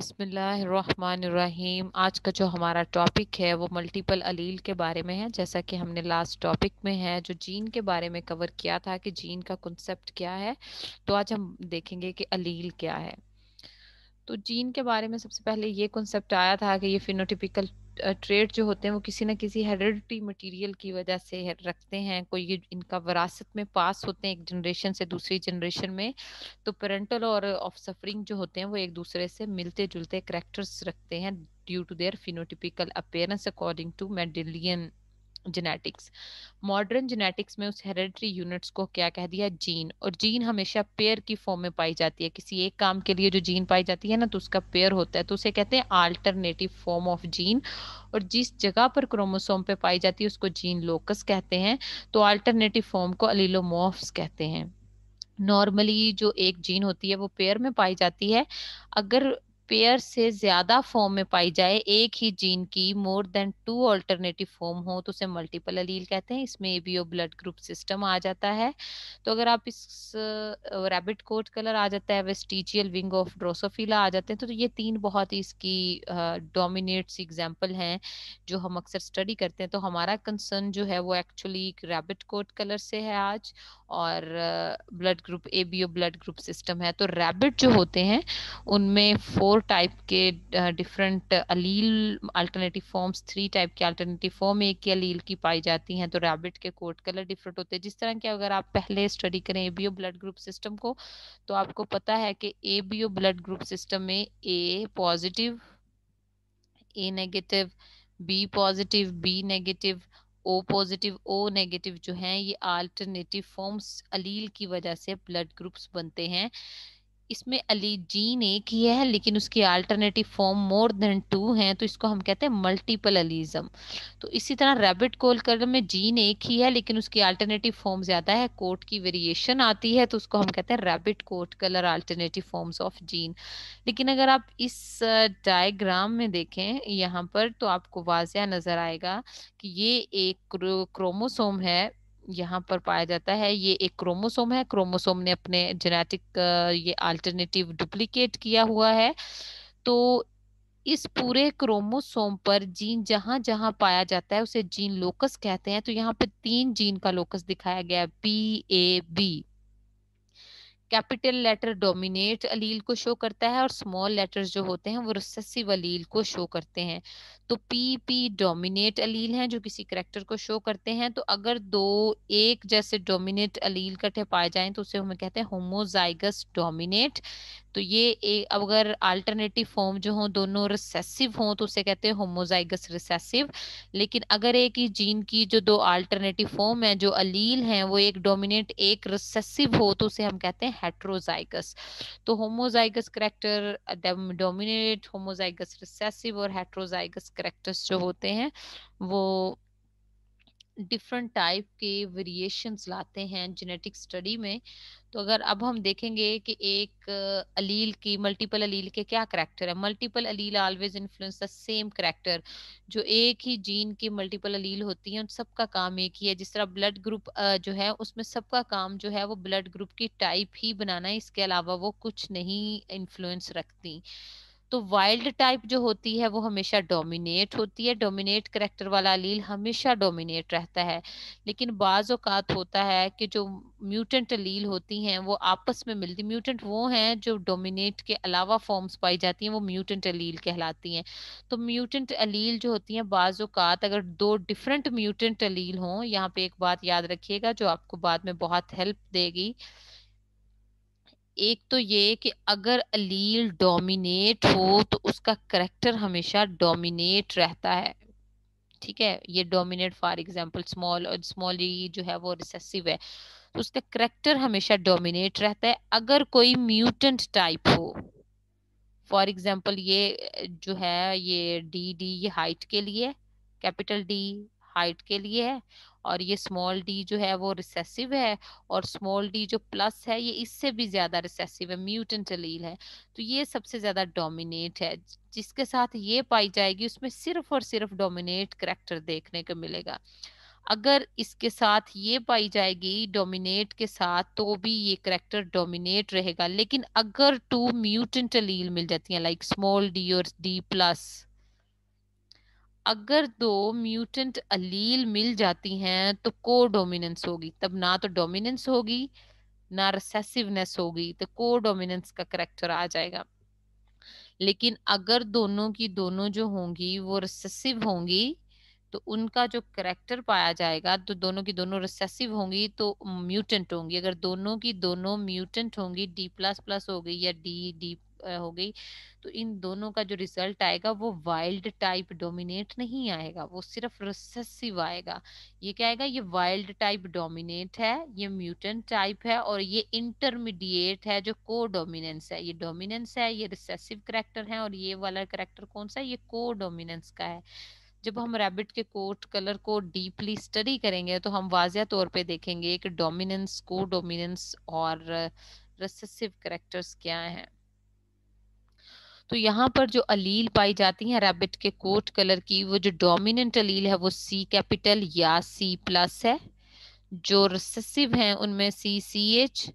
बिसमीम आज का जो हमारा टॉपिक है वो मल्टीपल अलील के बारे में है जैसा कि हमने लास्ट टॉपिक में है जो जीन के बारे में कवर किया था कि जीन का कंसेप्ट क्या है तो आज हम देखेंगे कि अलील क्या है तो जीन के बारे में सबसे पहले ये कॉन्सेप्ट आया था कि ये फिनोटिपिकल ट्रेड जो होते हैं वो किसी ना किसी हेरिडिटी मटेरियल की वजह से रखते हैं कोई ये इनका विरासत में पास होते हैं एक जनरेशन से दूसरी जनरेशन में तो पेरेंटल और ऑफ सफरिंग जो होते हैं वो एक दूसरे से मिलते जुलते करेक्टर्स रखते हैं due to their phenotypical appearance according to Mendelian genetics modern genetics में उस हेरिडिटरी यूनिट्स को क्या कह दिया जीन और जीन हमेशा पेयर की फॉर्म में पाई जाती है किसी एक काम के लिए जो जीन पाई जाती है ना तो उसका पेयर होता है तो उसे कहते हैं आल्टरनेटिव फॉर्म ऑफ जीन और जिस जगह पर क्रोमोसोम पे पाई जाती है उसको जीन लोकस कहते हैं तो आल्टरनेटिव फॉर्म को अलिलोमोफ्स कहते हैं नॉर्मली जो एक जीन होती है वो पेयर में पाई जाती है अगर पेयर से ज्यादा फॉर्म में पाई जाए एक ही जीन की more than two alternative form हो तो उसे मल्टीपल अलील कहते हैं इसमें एबीओ ब्लड ग्रुप सिस्टम आ जाता है तो अगर आप इस रैबिट कोट कलर आ जाता है वेस्टिजियल विंग ऑफ ड्रोसोफिला आ जाते हैं तो, तो ये तीन बहुत ही इसकी डोमिनेट्स एग्जाम्पल हैं जो हम अक्सर स्टडी करते हैं तो हमारा कंसर्न जो है वो एक्चुअली रैबिट कोट कलर से है आज और blood group A B O blood group system है तो रैबिट जो होते हैं उनमें फोर टाइप के different allele alternative forms three type के अल्टरनेटिव फॉर्म एक के अलील की पाई जाती हैं तो रैबिट के कोट कलर डिफरेंट होते हैं जिस तरह के अगर आप पहले स्टडी करें A B O blood group system को तो आपको पता है कि A B O blood group system में A positive A negative B positive B negative O positive O negative जो हैं ये आल्टरनेटिव फॉर्म्स अलील की वजह से ब्लड ग्रुप्स बनते हैं इसमें अलीजीन एक ही है लेकिन उसकी alternative form more than two हैं तो इसको हम कहते हैं मल्टीपल अलीजम तो इसी तरह रैबिट कलर में जीन एक ही है लेकिन उसकी अल्टरनेटिव फॉर्म ज़्यादा है कोट की वेरिएशन आती है तो उसको हम कहते हैं rabbit coat colour alternative forms of gene लेकिन अगर आप इस डायग्राम में देखें यहाँ पर तो आपको वाजिया नज़र आएगा कि ये एक क्रोमोसोम है यहाँ पर पाया जाता है ये एक क्रोमोसोम है क्रोमोसोम ने अपने जेनेटिक ये अल्टरनेटिव डुप्लीकेट किया हुआ है तो इस पूरे क्रोमोसोम पर जीन जहां जहां पाया जाता है उसे जीन लोकस कहते हैं तो यहाँ पर तीन जीन का लोकस दिखाया गया है P A B capital letter dominate allele को शो करता है और स्मॉल लेटर्स जो होते हैं वो रिसेसिव अलील को शो करते हैं तो पी पी डोमिनेट अलील हैं जो किसी करेक्टर को शो करते हैं तो अगर दो एक जैसे डोमिनेट अलील कटे पाए जाएं तो उसे हमें कहते हैं होमोजाइगस डोमिनेट तो ये एक अगर अल्टरनेटिव फॉर्म जो हो दोनों रिसेसिव हों तो उसे कहते हैं होमोजाइगस रिसेसिव लेकिन अगर एक ही जीन की जो दो अल्टरनेटिव फॉर्म है जो अलील हैं वो एक डोमिनेट एक रिसेसिव हो तो उसे हम कहते हैं हेट्रोजाइगस तो homozygous character dominate homozygous recessive और हेट्रोजाइगस करेक्टर्स जो hmm. होते हैं वो डिफरेंट टाइप के वेरिएशंस लाते हैं जेनेटिक स्टडी में तो अगर अब हम देखेंगे कि एक अलील की मल्टीपल अलील के क्या करैक्टर है multiple allele always influence the same character जो एक ही जीन की मल्टीपल अलील होती है उन सबका काम एक ही है जिस तरह ब्लड ग्रुप जो है उसमें सबका काम जो है वो ब्लड ग्रुप की टाइप ही बनाना है इसके अलावा वो कुछ नहीं इन्फ्लुएंस रखती तो वाइल्ड टाइप जो होती है वो हमेशा डोमिनेट होती है डोमिनेट करेक्टर वाला अलील हमेशा डोमिनेट रहता है लेकिन बाज़ अवकात होता है कि जो म्यूटेंट अलील होती हैं वो आपस में मिलती म्यूटेंट वो हैं जो डोमिनेट के अलावा फॉर्म्स पाई जाती हैं वो म्यूटेंट अलील कहलाती हैं तो म्यूटेंट अलील जो होती हैं बाज़ अवकात अगर दो डिफरेंट म्यूटेंट अलील हों यहाँ पे एक बात याद रखिएगा जो आपको बाद में बहुत हेल्प देगी एक तो ये कि अगर अलील डोमिनेट हो तो उसका करेक्टर हमेशा डोमिनेट रहता है ठीक है ये डोमिनेट फॉर एग्जांपल स्मॉल और स्मॉल जो है वो रिसेसिव है तो उसका करेक्टर हमेशा डोमिनेट रहता है अगर कोई म्यूटेंट टाइप हो फॉर एग्जाम्पल ये जो है ये डी डी ये हाइट के लिए कैपिटल डी हाइट के लिए है और ये स्मॉल डी जो है वो रिसेसिव है और स्मॉल डी जो प्लस है ये इससे भी ज़्यादा रिसेसिव है म्यूटेंट अलील है तो ये सबसे ज़्यादा डोमिनेट है जिसके साथ ये पाई जाएगी उसमें सिर्फ और सिर्फ डोमिनेट करेक्टर देखने को मिलेगा अगर इसके साथ ये पाई जाएगी डोमिनेट के साथ तो भी ये करेक्टर डोमिनेट रहेगा लेकिन अगर टू म्यूटेंट अलील मिल जाती है लाइक स्मॉल डी और डी प्लस अगर दो म्यूटेंट अलील मिल जाती हैं तो को डोमिनेंस होगी तब ना तो डोमिनेंस होगी ना रिसेसिवनेस होगी तो को डोमिनेंस का करेक्टर आ जाएगा लेकिन अगर दोनों की दोनों जो होंगी वो रिसेसिव होंगी तो उनका जो करेक्टर पाया जाएगा तो दोनों की दोनों रिसेसिव होंगी तो म्यूटेंट होंगी अगर दोनों की दोनों म्यूटेंट होंगी डी प्लस प्लस हो गई या डी डी हो गई तो इन दोनों का जो रिजल्ट आएगा वो वाइल्ड टाइप डोमिनेट नहीं आएगा वो सिर्फ रिसेसिव आएगा ये क्या आएगा ये वाइल्ड टाइप डोमिनेट है ये म्यूटेंट टाइप है और ये इंटरमीडिएट है जो को डोमिनेंस है ये डोमिनेंस है ये रिसेसिव करेक्टर है और ये वाला करेक्टर कौन सा है ये को डोमिनेंस का है जब हम रैबिट के कोट कलर को डीपली स्टडी करेंगे तो हम वाजिया तौर पे देखेंगे एक डोमिनेंस को डोमिनेंस और रिसेसिव करेक्टर्स क्या हैं तो यहाँ पर जो अलील पाई जाती है रैबिट के कोट कलर की वो जो डोमिनेंट अलील है वो सी कैपिटल या सी प्लस है जो रिसेसिव हैं उनमें C C H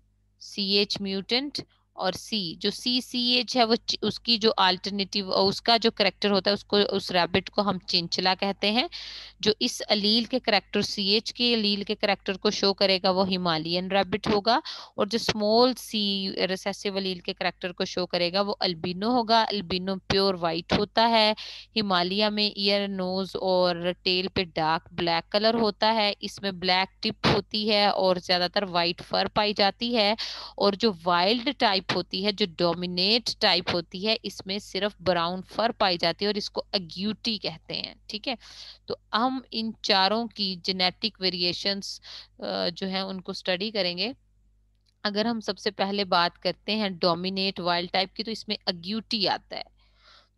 C H mutant और सी जो सी सी एच है वो उसकी जो अल्टरनेटिव उसका जो करेक्टर होता है उसको उस रैबिट को हम चिंचला कहते हैं जो इस अलील के करेक्टर सी एच के अलील के करेक्टर को शो करेगा वो हिमालयन रैबिट होगा और जो स्मॉल सी रिसेसिव अलील के करेक्टर को शो करेगा वो अल्बिनो होगा अल्बिनो प्योर वाइट होता है हिमालय में ईयर नोज और टेल पे डार्क ब्लैक कलर होता है इसमें ब्लैक टिप होती है और ज्यादातर वाइट फर पाई जाती है और जो वाइल्ड टाइप टाइप होती है जो डोमिनेट टाइप होती है इसमें सिर्फ ब्राउन फर पाई जाती है और इसको अग्यूटी कहते हैं ठीक है तो हम इन चारों की जेनेटिक वेरिएशंस जो है उनको स्टडी करेंगे अगर हम सबसे पहले बात करते हैं डोमिनेट वाइल्ड टाइप की तो इसमें अग्यूटी आता है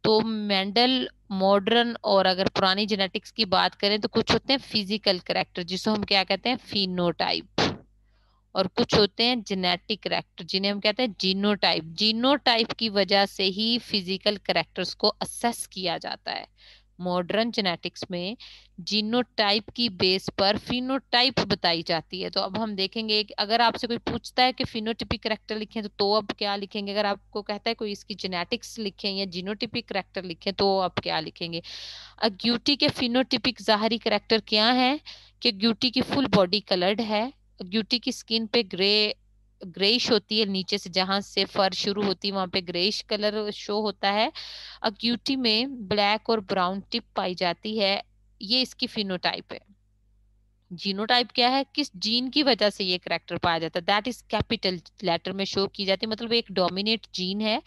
तो मेंडल मॉडर्न और अगर पुरानी जेनेटिक्स की बात करें तो कुछ होते हैं फिजिकल करेक्टर जिसको हम क्या कहते हैं फिनोटाइप और कुछ होते हैं जेनेटिक करेक्टर जिन्हें हम कहते हैं जीनोटाइप जीनोटाइप की वजह से ही फिजिकल करेक्टर्स को असेस किया जाता है मॉडर्न जेनेटिक्स में जीनोटाइप की बेस पर फिनोटाइप बताई जाती है तो अब हम देखेंगे अगर आपसे कोई पूछता है कि फिनोटिपिक करेक्टर लिखें तो, तो अब क्या लिखेंगे अगर आपको कहता है कोई इसकी जेनेटिक्स लिखें या जीनोटिपिक करेक्टर लिखें तो आप क्या लिखेंगे अग्यूटी के फिनोटिपिक जाहरी करेक्टर क्या है कि ग्यूटी की फुल बॉडी कलर्ड है यूटी की स्किन पे ग्रे ग्रेइश होती है नीचे से जहां से फर शुरू होती है वहां पे ग्रेइश कलर शो होता है अक्यूटी में ब्लैक और ब्राउन टिप पाई जाती है ये इसकी फिनोटाइप है जीनोटाइप क्या है किस जीन की वजह से ये करेक्टर पाया जाता है दैट इज कैपिटल लेटर में शो की जाती है मतलब एक डोमिनेट जीन है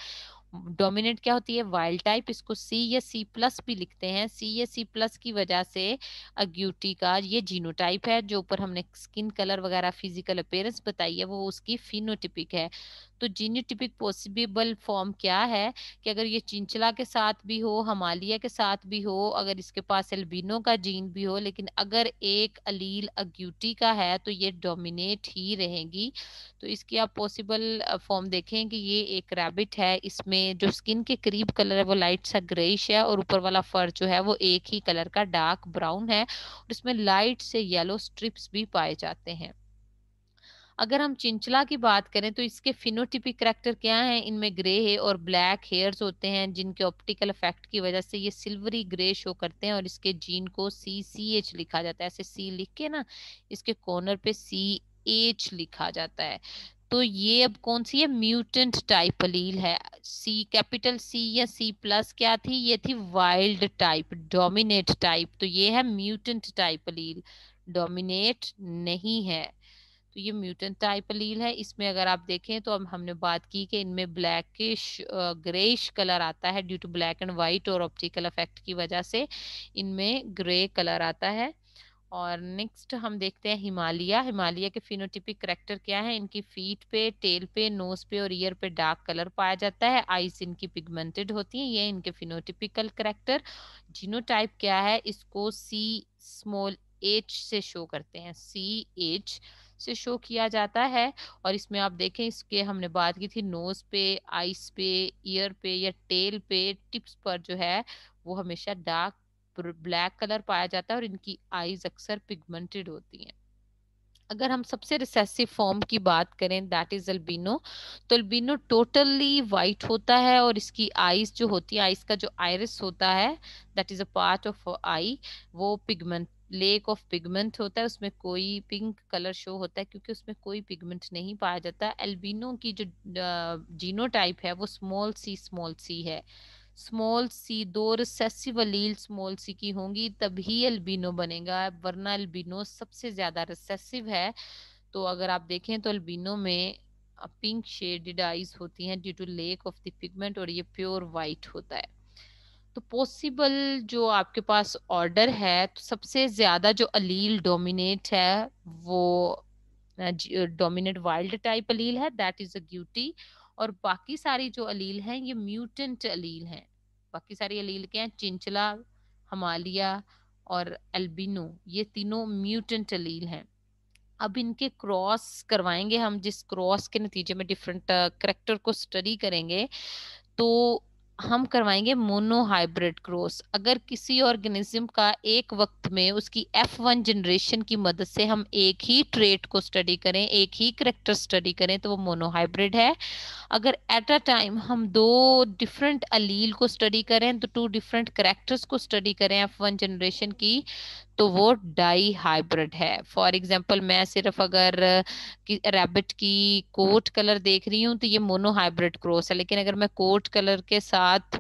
डोमिनेट क्या होती है वाइल्ड टाइप इसको सी या सी प्लस भी लिखते हैं सी या सी प्लस की वजह से अग्यूटी का ये जीनोटाइप है जो ऊपर हमने स्किन कलर वगैरह फिजिकल अपेयरेंस बताई है वो उसकी फिनोटिपिक है तो जीनिटिपिक पॉसिबल फॉर्म क्या है कि अगर ये चिंचला के साथ भी हो हमालिया के साथ भी हो अगर इसके पास एल्बिनो का जीन भी हो लेकिन अगर एक अलील अग्यूटी का है तो ये डोमिनेट ही रहेगी तो इसकी आप पॉसिबल फॉर्म देखें कि ये एक रैबिट है इसमें जो स्किन के करीब कलर है वो लाइट सा ग्रेइश है और ऊपर वाला फर जो है वो एक ही कलर का डार्क ब्राउन है और इसमें लाइट से येलो स्ट्रिप्स भी पाए जाते हैं अगर हम चिंचला की बात करें तो इसके फिनोटिपिक करेक्टर क्या हैं इनमें ग्रे है और ब्लैक हेयर्स होते हैं जिनके ऑप्टिकल इफेक्ट की वजह से ये सिल्वरी ग्रे शो करते हैं और इसके जीन को सी सी एच लिखा जाता है ऐसे सी लिख के ना इसके कॉर्नर पे सी एच लिखा जाता है तो ये अब कौन सी है म्यूटेंट टाइप अलील है सी कैपिटल सी या सी प्लस क्या थी ये थी वाइल्ड टाइप डोमिनेट टाइप तो ये है म्यूटेंट टाइप अलील डोमिनेट नहीं है तो ये म्यूटेंट टाइप अलील है इसमें अगर आप देखें तो अब हमने बात की कि इनमें ब्लैकिश ग्रेश कलर आता है due to black and white और ऑप्टिकल इफेक्ट की वजह से इनमें ग्रे कलर आता है और नेक्स्ट हम देखते हैं हिमालय हिमालय के फिनोटिपिक करेक्टर क्या है इनकी फीट पे टेल पे नोज पे और ईयर पे डार्क कलर पाया जाता है आइस इनकी पिगमेंटेड होती है ये इनके फिनोटिपिकल करेक्टर जीनोटाइप क्या है इसको सी स्मॉल एच से शो करते हैं सी एच से शो किया जाता है और इसमें आप देखें इसके हमने बात की थी नोज पे आइस पे ईयर पे या टेल पे टिप्स पर जो है वो हमेशा डार्क ब्लैक कलर पाया जाता है और इनकी आईज अक्सर पिगमेंटेड होती हैं अगर हम सबसे रिसेसिव फॉर्म की बात करें दैट इज अल्बिनो तो अल्बिनो टोटली वाइट होता है और इसकी आईज जो होती है आईज का जो आयरस होता है that is a part of eye वो पिगमेंट लेक ऑफ पिगमेंट होता है उसमें कोई पिंक कलर शो होता है क्योंकि उसमें कोई पिगमेंट नहीं पाया जाता एल्बिनो की जो जीनो टाइप है वो स्मॉल सी स्मॉल सी है स्मॉल सी दो रिसेसिव अलील स्मॉल सी की होंगी तभी एल्बिनो बनेगा वरना एल्बिनो सबसे ज्यादा रिसेसिव है तो अगर आप देखें तो एल्बिनो में पिंक शेडेड आईज होती हैं due to lack of the pigment और ये प्योर वाइट होता है तो पॉसिबल जो आपके पास ऑर्डर है तो सबसे ज्यादा जो अलील डोमिनेट है वो डोमिनेट वाइल्ड टाइप अलील है दैट इज अ ग्यूटी और बाकी सारी जो अलील हैं ये म्यूटेंट अलील हैं बाकी सारी अलील क्या हैं चिंचला हमालिया और एल्बिनो ये तीनों म्यूटेंट अलील हैं अब इनके क्रॉस करवाएंगे हम जिस क्रॉस के नतीजे में डिफरेंट करेक्टर को स्टडी करेंगे तो हम करवाएंगे मोनोहाइब्रिड हाइब्रिड क्रॉस अगर किसी ऑर्गेनिज्म का एक वक्त में उसकी एफ वन जनरेशन की मदद से हम एक ही ट्रेट को स्टडी करें एक ही करेक्टर स्टडी करें तो वो मोनोहाइब्रिड है अगर एट अ टाइम हम दो डिफरेंट अलील को स्टडी करें तो टू डिफरेंट करेक्टर्स को स्टडी करें एफ वन जनरेशन की तो वो डाई हाइब्रिड है फॉर एग्जाम्पल मैं सिर्फ अगर रेबिट की कोट कलर देख रही हूँ तो ये मोनो हाइब्रिड क्रॉस है लेकिन अगर मैं कोट कलर के साथ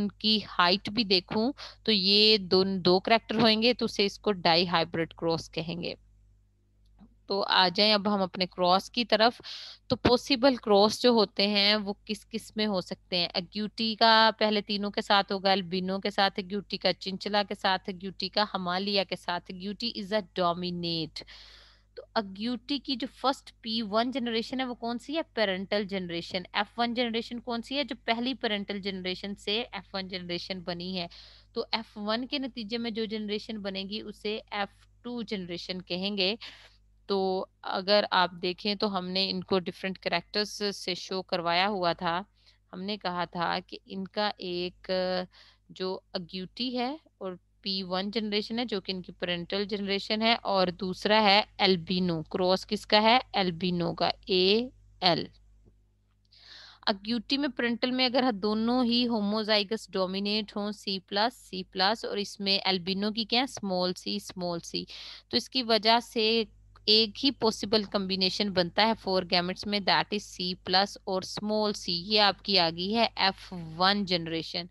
उनकी हाइट भी देखूं तो ये दोनों दो, दो करेक्टर होंगे तो उसे इसको डाई हाइब्रिड क्रॉस कहेंगे तो आ जाए अब हम अपने क्रॉस की तरफ तो पॉसिबल क्रॉस जो होते हैं वो किस किस में हो सकते हैं एग्यूटी का पहले तीनों के साथ होगा एल्बिनो के साथ एग्यूटी का चिंचला के साथ एग्यूटी का हमालिया के साथ एग्यूटी इज अ डोमिनेट तो अग्यूटी की जो फर्स्ट पी वन जनरेशन है वो कौन सी है parental generation F one generation कौन सी है जो पहली पेरेंटल जनरेशन से एफ वन जनरेशन बनी है तो एफ वन के नतीजे में जो जनरेशन बनेगी उसे एफ टू जनरेशन कहेंगे तो अगर आप देखें तो हमने इनको डिफरेंट करेक्टर्स से शो करवाया हुआ था हमने कहा था कि इनका एक जो अग्यूटी है और पी वन जनरेशन है जो कि इनकी पेरेंटल जनरेशन है और दूसरा है एल्बिनो क्रॉस किसका है एल्बिनो का ए एल अग्यूटी में प्रिंटल में अगर हाँ, दोनों ही होमोजाइगस डोमिनेट हों सी प्लस सी प्लस और इसमें एल्बिनो की क्या है स्मॉल सी स्मॉल सी तो इसकी वजह से एक ही पॉसिबल कम्बिनेशन बनता है फोर गैमेट्स में दैट इज सी प्लस और स्मॉल सी ये आपकी आ गई है एफ वन जनरेशन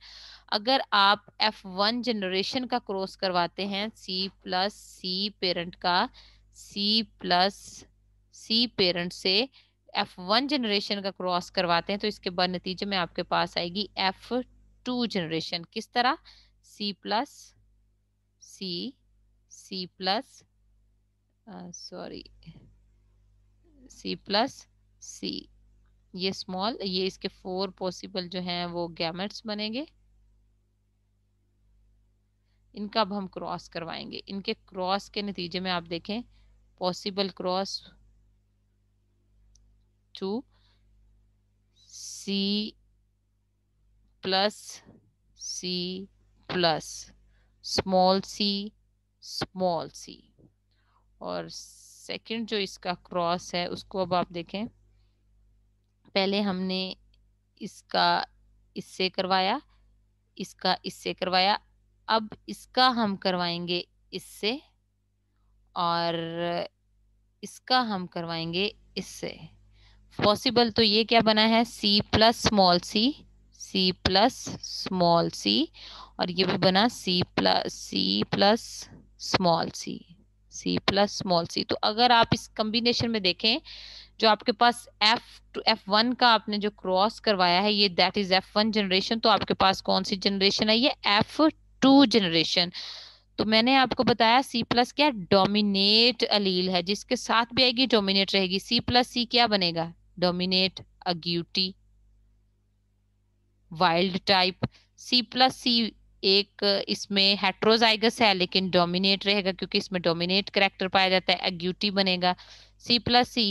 अगर आप एफ वन जनरेशन का क्रॉस करवाते हैं सी प्लस सी पेरेंट का सी प्लस सी पेरेंट से एफ वन जनरेशन का क्रॉस करवाते हैं तो इसके बाद नतीजे में आपके पास आएगी एफ टू जनरेशन किस तरह C plus C C plus sorry C plus C ये स्मॉल ये इसके फोर पॉसिबल जो हैं वो गैमेट्स बनेंगे इनका अब हम क्रॉस करवाएंगे इनके क्रॉस के नतीजे में आप देखें possible cross two C plus C plus small C small C और सेकंड जो इसका क्रॉस है उसको अब आप देखें पहले हमने इसका इससे करवाया इसका इससे करवाया अब इसका हम करवाएंगे इससे और इसका हम करवाएंगे इससे पॉसिबल तो ये क्या बना है C plus small C C plus small C और ये भी बना C plus C plus small C C plus small C तो अगर आप इस कम्बिनेशन में देखें जो आपके पास एफ टू एफ वन का आपने जो क्रॉस करवाया है ये that is F one generation तो आपके पास कौन सी जनरेशन है ये एफ टू जनरेशन तो मैंने आपको बताया सी प्लस क्या डोमिनेट अलील है जिसके साथ भी आएगी डोमिनेट रहेगी सी प्लस सी क्या बनेगा dominate agouti wild type C plus C एक इसमें हेट्रोजाइगस है लेकिन डोमिनेट रहेगा क्योंकि इसमें डोमिनेट करेक्टर पाया जाता है एग्यूटी बनेगा सी प्लस सी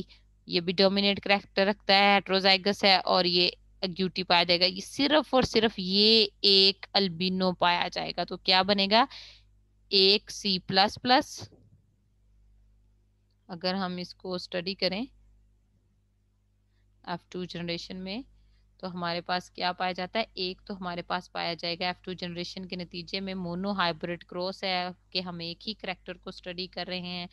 ये भी डोमिनेट करेक्टर रखता है हेट्रोजाइगस है और ये एग्यूटी पाया जाएगा ये सिर्फ और सिर्फ ये एक अल्बिनो पाया जाएगा तो क्या बनेगा एक सी प्लस प्लस अगर हम इसको स्टडी करें एफ टू जनरेशन में तो हमारे पास क्या पाया जाता है एक तो हमारे पास पाया जाएगा एफ टू जनरेशन के नतीजे में मोनो हाइब्रिड क्रॉस है कि हम एक ही करेक्टर को स्टडी कर रहे हैं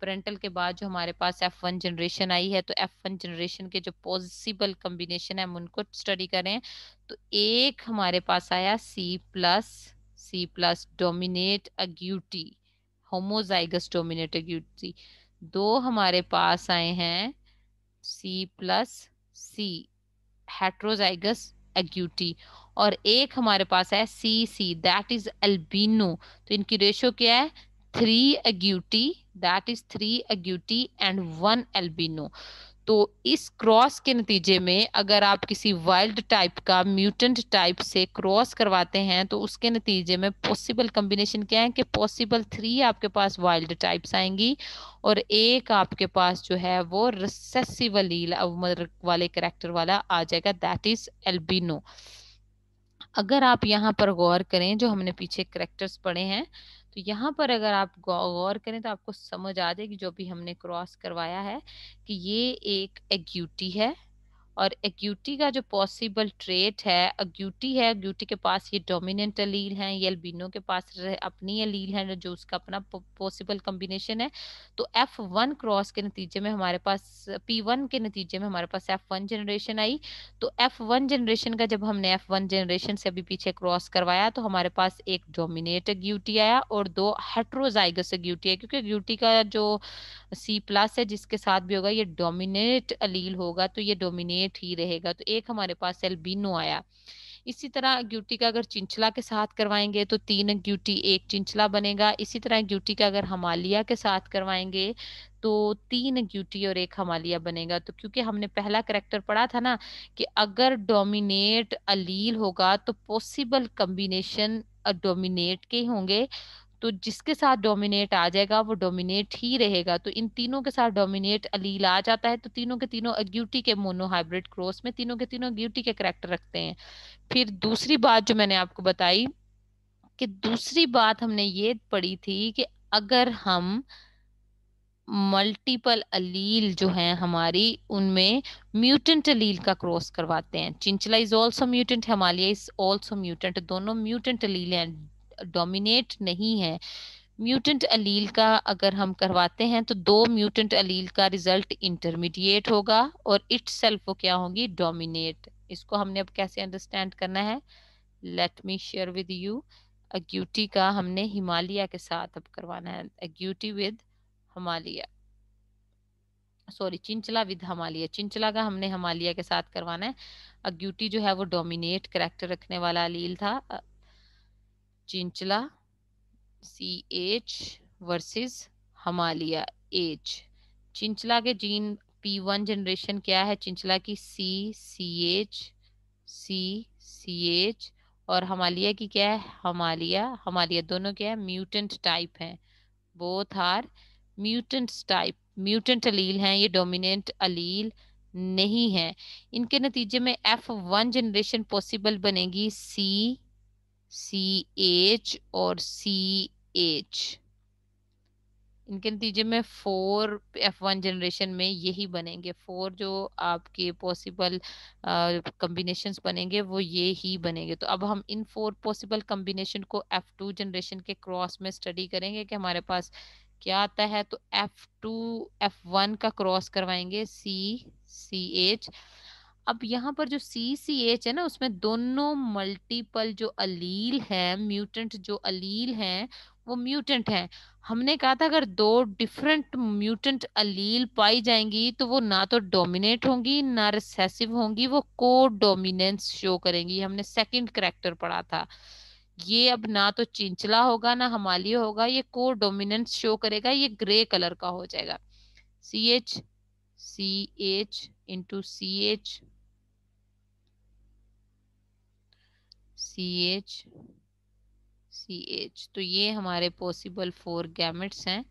पेरेंटल के बाद जो हमारे पास एफ वन जनरेशन आई है तो एफ वन जनरेशन के जो पॉसिबल कम्बिनेशन है हम उनको स्टडी करें तो एक हमारे पास आया C plus C plus dominate agouti homozygous dominate agouti दो हमारे पास आए हैं सी प्लस सी हेट्रोजाइगस एग्यूटी और एक हमारे पास है C C that is albino तो इनकी रेशो क्या है three agouti that is three agouti and one albino तो इस क्रॉस के नतीजे में अगर आप किसी वाइल्ड टाइप का म्यूटेंट टाइप से क्रॉस करवाते हैं तो उसके नतीजे में पॉसिबल कम्बिनेशन क्या है कि पॉसिबल थ्री आपके पास वाइल्ड टाइप्स आएंगी और एक आपके पास जो है वो रिसेसिव अलील वाले करेक्टर वाला आ जाएगा दैट इज एल्बिनो अगर आप यहाँ पर गौर करें जो हमने पीछे करेक्टर्स पढ़े हैं तो यहाँ पर अगर आप गौर करें तो आपको समझ आ जाएगी कि जो भी हमने क्रॉस करवाया है कि ये एक एग्यूटी है और एक्यूटी का जो पॉसिबल ट्रेट है एक्यूटी है एक्यूटी के पास ये डोमिनेंट अलील हैं ये अल्बिनो के पास अपनी अलील है जो उसका अपना पॉसिबल कम्बिनेशन है तो एफ वन क्रॉस के नतीजे में हमारे पास पी वन के नतीजे में हमारे पास एफ वन जनरेशन आई तो एफ वन जनरेशन का जब हमने एफ वन जनरेशन से अभी पीछे क्रॉस करवाया तो हमारे पास एक डोमिनेट एक्यूटी आया और दो हेट्रोजाइगस एक्यूटी है क्योंकि एक्यूटी का जो सी प्लस है जिसके साथ भी होगा ये डोमिनेट अलील होगा तो ये डोमिनेट एट ही रहेगा तो एक हमारे पास एल्बिनो आया इसी तरह ग्यूटी का अगर चिंचला के साथ करवाएंगे तो तीन ग्यूटी एक चिंचला बनेगा इसी तरह ग्यूटी का अगर हमालिया के साथ करवाएंगे तो तीन ग्यूटी और एक हमालिया बनेगा तो क्योंकि हमने पहला करेक्टर पढ़ा था ना कि अगर डोमिनेट अलील होगा तो पॉसिबल कम्बिनेशन डोमिनेट के होंगे तो जिसके साथ डोमिनेट आ जाएगा वो डोमिनेट ही रहेगा तो इन तीनों के साथ डोमिनेट अलील आ जाता है तो तीनों के तीनों अग्यूटी के मोनोहाइब्रिड क्रॉस में तीनों के तीनों अग्यूटी के करेक्टर रखते हैं फिर दूसरी बात जो मैंने आपको बताई कि दूसरी बात हमने ये पढ़ी थी कि अगर हम मल्टीपल अलील जो है हमारी उनमें म्यूटेंट अलील का क्रॉस करवाते हैं chinchilla is also mutant Himalaya is also mutant दोनों म्यूटेंट अलील हैं डोमिनेट नहीं है म्यूटेंट अलील का अगर हम करवाते हैं तो दो म्यूटेंट अलील का रिजल्ट इंटरमीडिएट होगा और इट सेल्फ वो क्या होगी डोमिनेट इसको हमने अब कैसे अंडरस्टैंड करना है let me share with you agouti का हमने हिमालय के साथ अब करवाना है agouti with Himalaya sorry chinchilla with Himalaya chinchilla का हमने हमालिया के साथ करवाना है अग्यूटी जो है वो डोमिनेट करेक्टर रखने वाला अलील था chinchilla C H versus Himalaya H chinchilla के जीन पी वन जनरेशन क्या है चिंचला की सी C H C C H और हमालिया की क्या है हमालिया हमालिया दोनों क्या है म्यूटेंट टाइप हैं both are mutant type mutant allele हैं ये डोमिनेंट अलील नहीं है इनके नतीजे में एफ वन जनरेशन पॉसिबल बनेगी सी सी एच और सी एच इनके नतीजे में फोर एफ वन जनरेशन में यही बनेंगे फोर जो आपके पॉसिबल कम्बिनेशंस बनेंगे वो ये ही बनेंगे तो अब हम इन फोर पॉसिबल कम्बिनेशन को एफ टू जनरेशन के क्रॉस में स्टडी करेंगे कि हमारे पास क्या आता है तो एफ टू एफ वन का क्रॉस करवाएंगे सी सी एच अब यहाँ पर जो सी सी एच है ना उसमें दोनों मल्टीपल जो अलील है म्यूटेंट जो अलील है वो म्यूटेंट है हमने कहा था अगर दो डिफरेंट म्यूटेंट अलील पाई जाएंगी तो वो ना तो डोमिनेट होंगी ना रिसेसिव होंगी वो को डोमिनेंस शो करेंगी हमने सेकंड करेक्टर पढ़ा था ये अब ना तो चिंचला होगा ना हमालिया होगा ये को डोमिनेंस शो करेगा ये ग्रे कलर का हो जाएगा C H C H into C H C H C H तो ये हमारे पॉसिबल फोर गैमेट्स हैं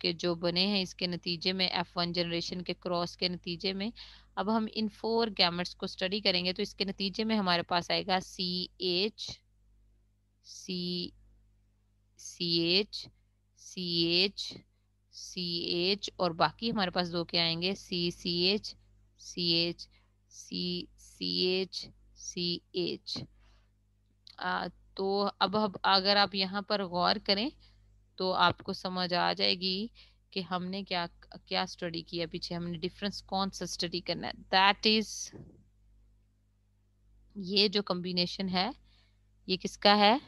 के जो बने हैं इसके नतीजे में एफ वन जनरेशन के क्रॉस के नतीजे में अब हम इन फोर गैमेट्स को स्टडी करेंगे तो इसके नतीजे में हमारे पास आएगा C H C C H C H C H और बाकी हमारे पास दो के आएंगे C C H C H C C H C H तो अब अब अगर आप यहाँ पर गौर करें तो आपको समझ आ जाएगी कि हमने क्या क्या स्टडी किया पीछे हमने डिफरेंस कौन सा स्टडी करना है दैट इज ये जो कम्बिनेशन है ये किसका है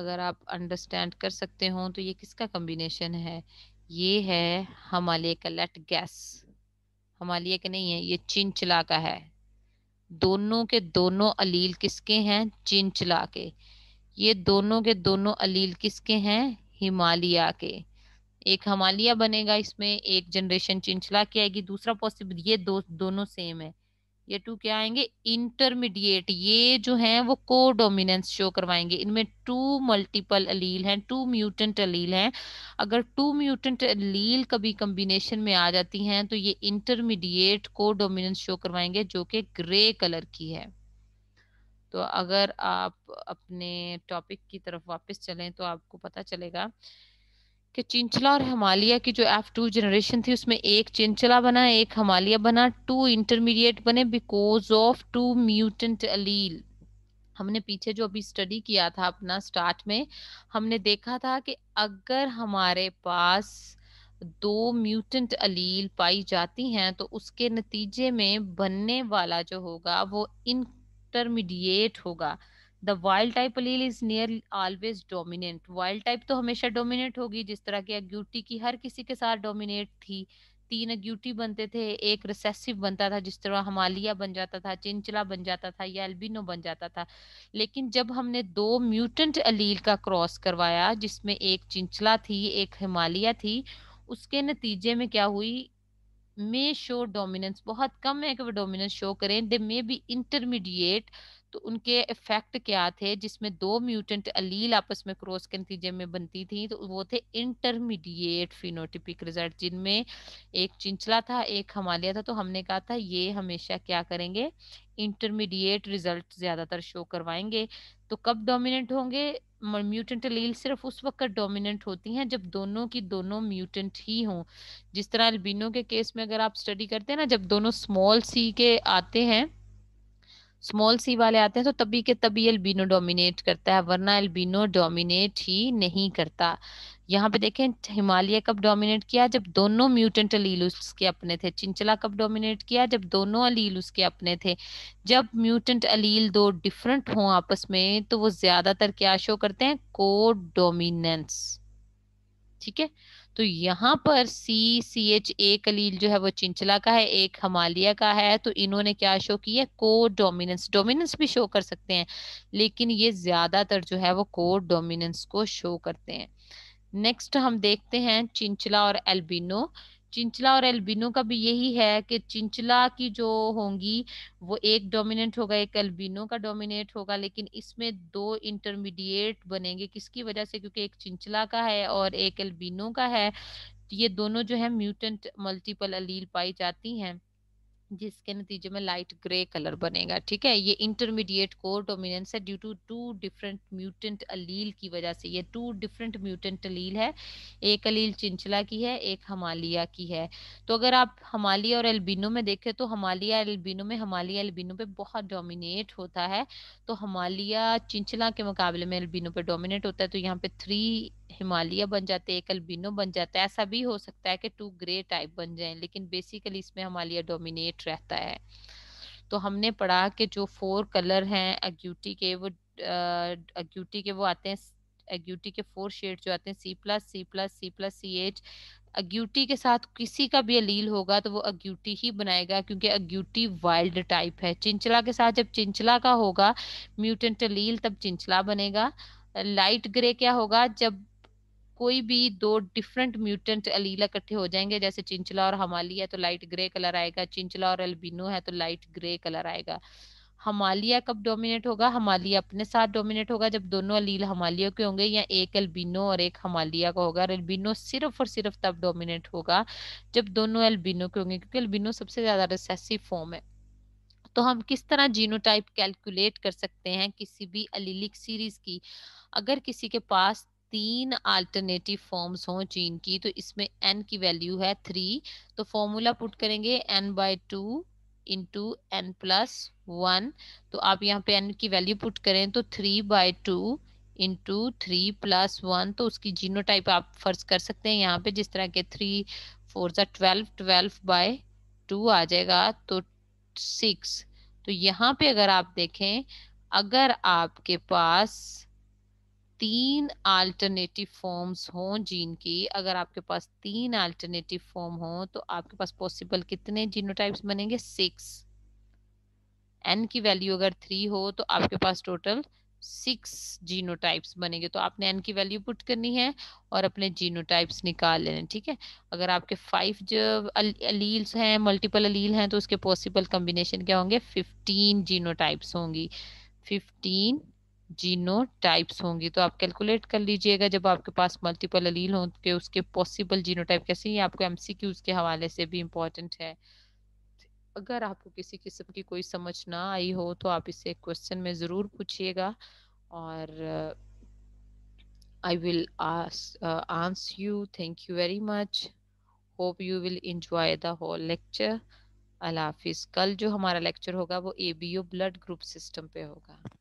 अगर आप अंडरस्टैंड कर सकते हो तो ये किसका कम्बिनेशन है ये है हमालिया का लेट गैस हमालिया का नहीं है ये चिंचला का है दोनों के दोनों अलील किसके हैं चिंचला के ये दोनों के दोनों अलील किसके हैं हिमालिया के एक हिमालिया बनेगा इसमें एक जनरेशन चिंचला की आएगी दूसरा पॉसिबल ये दो दोनों सेम है ये टू क्या आएंगे इंटरमीडिएट ये जो हैं वो को डोमिनेंस शो करवाएंगे इनमें टू मल्टीपल अलील हैं टू म्यूटेंट अलील हैं अगर टू म्यूटेंट अलील कभी कम्बिनेशन में आ जाती हैं तो ये इंटरमीडिएट को डोमिनेंस शो करवाएंगे जो कि ग्रे कलर की है तो अगर आप अपने टॉपिक की तरफ वापस चलें तो आपको पता चलेगा कि चिंचला और हमालिया की जो एफ टू जनरेशन थी उसमें एक चिंचला बना एक हमालिया बना टू इंटरमीडिएट बने because of two mutant allele हमने पीछे जो अभी स्टडी किया था अपना स्टार्ट में हमने देखा था कि अगर हमारे पास दो म्यूटेंट अलील पाई जाती हैं तो उसके नतीजे में बनने वाला जो होगा वो इंटरमीडिएट होगा the wild type allele is near always dominant wild type तो हमेशा डोमिनेट होगी जिस तरह की अग्यूटी की हर किसी के साथ डोमिनेट थी तीन अग्यूटी बनते थे एक रिसेसिव बनता था जिस तरह हमालिया बन जाता था चिंचला बन जाता था या एल्बिनो बन जाता था लेकिन जब हमने दो म्यूटेंट अलील का क्रॉस करवाया जिसमें एक चिंचला थी एक हिमालिया थी उसके नतीजे में क्या हुई मे शो डोमिनेंस बहुत कम है कि वो डोमिनेंस शो करें दे मे बी इंटरमीडिएट तो उनके इफेक्ट क्या थे जिसमें दो म्यूटेंट अलील आपस में क्रॉस के नतीजे में बनती थी तो वो थे इंटरमीडिएट फिनोटिपिक रिजल्ट जिनमें एक चिंचला था एक हमालिया था तो हमने कहा था ये हमेशा क्या करेंगे इंटरमीडिएट रिजल्ट ज़्यादातर शो करवाएंगे तो कब डोमिनेंट होंगे म्यूटेंट अलील सिर्फ उस वक्त डोमिनेंट होती हैं जब दोनों की दोनों म्यूटेंट ही हों जिस तरह अल्बिनो के केस में अगर आप स्टडी करते हैं ना जब दोनों स्मॉल सी के आते हैं स्मॉल सी वाले आते हैं तो तभी के तभी एल्बिनो डोमिनेट करता है वरना एल्बिनो डोमिनेट ही नहीं करता यहाँ पे देखें हिमालय कब डोमिनेट किया जब दोनों म्यूटेंट अलील उसके अपने थे चिंचला कब डोमिनेट किया जब दोनों अलील उसके अपने थे जब म्यूटेंट अलील दो डिफरेंट हों आपस में तो वो ज्यादातर क्या शो करते हैं को डोमिनेंस ठीक है तो यहाँ पर सी सी एच ए कलील जो है वो चिंचला का है एक हमालिया का है तो इन्होंने क्या शो किया को डोमिनेंस डोमिनेंस भी शो कर सकते हैं लेकिन ये ज्यादातर जो है वो को डोमिनेंस को शो करते हैं नेक्स्ट हम देखते हैं चिंचला और एल्बिनो चिंचला और एल्बिनो का भी यही है कि चिंचला की जो होंगी वो एक डोमिनेंट होगा एक एल्बिनो का डोमिनेट होगा लेकिन इसमें दो इंटरमीडिएट बनेंगे किसकी वजह से क्योंकि एक चिंचला का है और एक एल्बिनो का है ये दोनों जो है म्यूटेंट मल्टीपल अलील पाई जाती हैं जिसके नतीजे में लाइट ग्रे कलर बनेगा ठीक है ये इंटरमीडिएट कोर डोमिनेंस है due to two different mutant allele की वजह से ये टू डिफरेंट म्यूटेंट अलील है एक अलील चिंचला की है एक हमालिया की है तो अगर आप हमालिया और एल्बिनो में देखें तो हमालिया एल्बिनो में हमालिया एल्बिनो पे बहुत डोमिनेट होता है तो हमालिया चिंचला के मुकाबले में एल्बिनो पे डोमिनेट होता है तो यहाँ पे थ्री हिमालय बन जाते हैं एक अल्बिनो बन जाता है ऐसा भी हो सकता है कि टू ग्रे टाइप बन जाएं लेकिन बेसिकली इसमें हिमालय डोमिनेट रहता है तो हमने पढ़ा कि जो फोर कलर हैं अग्यूटी के वो अग्यूटी के वो आते हैं अग्यूटी के फोर शेड जो आते हैं C plus C plus C plus C H agouti के साथ किसी का भी अलील होगा तो वो अग्यूटी ही बनाएगा क्योंकि अग्यूटी वाइल्ड टाइप है चिंचला के साथ जब चिंचला का होगा म्यूटेंट अलील तब चिंचला बनेगा लाइट ग्रे क्या होगा जब कोई भी दो डिफरेंट म्यूटेंट अलीला इकट्ठे हो जाएंगे जैसे चिंचला और हमाली है तो लाइट ग्रे कलर आएगा चिंचला और एल्बिनो है तो लाइट ग्रे कलर आएगा हमालिया कब डोमिनेट होगा हमालिया अपने साथ डोमिनेट होगा जब दोनों अलील हमालियों के होंगे या एक एल्बिनो और एक हमालिया का होगा एल्बिनो सिर्फ और सिर्फ तब डोमिनेट होगा जब दोनों एल्बिनो के होंगे क्योंकि एल्बिनो सबसे ज्यादा रिसेसिव फॉर्म है तो हम किस तरह जीनोटाइप कैलकुलेट कर सकते हैं किसी भी अलीलिक सीरीज की अगर किसी के पास तीन अल्टरनेटिव फॉर्म्स हों जीन की तो इसमें एन की वैल्यू है थ्री तो फॉर्मूला पुट करेंगे N by two into N plus one तो आप यहाँ पे एन की वैल्यू पुट करें तो three by two into three plus one तो उसकी जीनो टाइप आप फर्ज कर सकते हैं यहाँ पे जिस तरह के थ्री फोर सा ट्वेल्व ट्वेल्व बाय टू आ जाएगा तो सिक्स तो यहाँ पे अगर आप देखें अगर आपके पास तीन अल्टरनेटिव फॉर्म्स हों जीन की अगर आपके पास तीन अल्टरनेटिव तो फॉर्म हो तो आपके पास पॉसिबल कितने जीनोटाइप्स बनेंगे सिक्स एन की वैल्यू अगर थ्री हो तो आपके पास टोटल सिक्स जीनोटाइप्स बनेंगे तो आपने एन की वैल्यू पुट करनी है और अपने जीनोटाइप्स निकाल लेने ठीक है अगर आपके फाइव जो अलील्स हैं मल्टीपल अलील हैं तो उसके पॉसिबल कम्बिनेशन क्या होंगे फिफ्टीन जीनोटाइप्स होंगी फिफ्टीन जीनो टाइप्स होंगी तो आप कैलकुलेट कर लीजिएगा जब आपके पास मल्टीपल अलील हों के उसके पॉसिबल जीनो टाइप कैसे ये आपको एम के हवाले से भी इम्पोर्टेंट है अगर आपको किसी किस्म की कोई समझ ना आई हो तो आप इसे क्वेश्चन में ज़रूर पूछिएगा और I will answer you thank you very much hope you will enjoy the whole lecture अल्लाह हाफिज़ कल जो हमारा लेक्चर होगा वो A B O blood group system पे होगा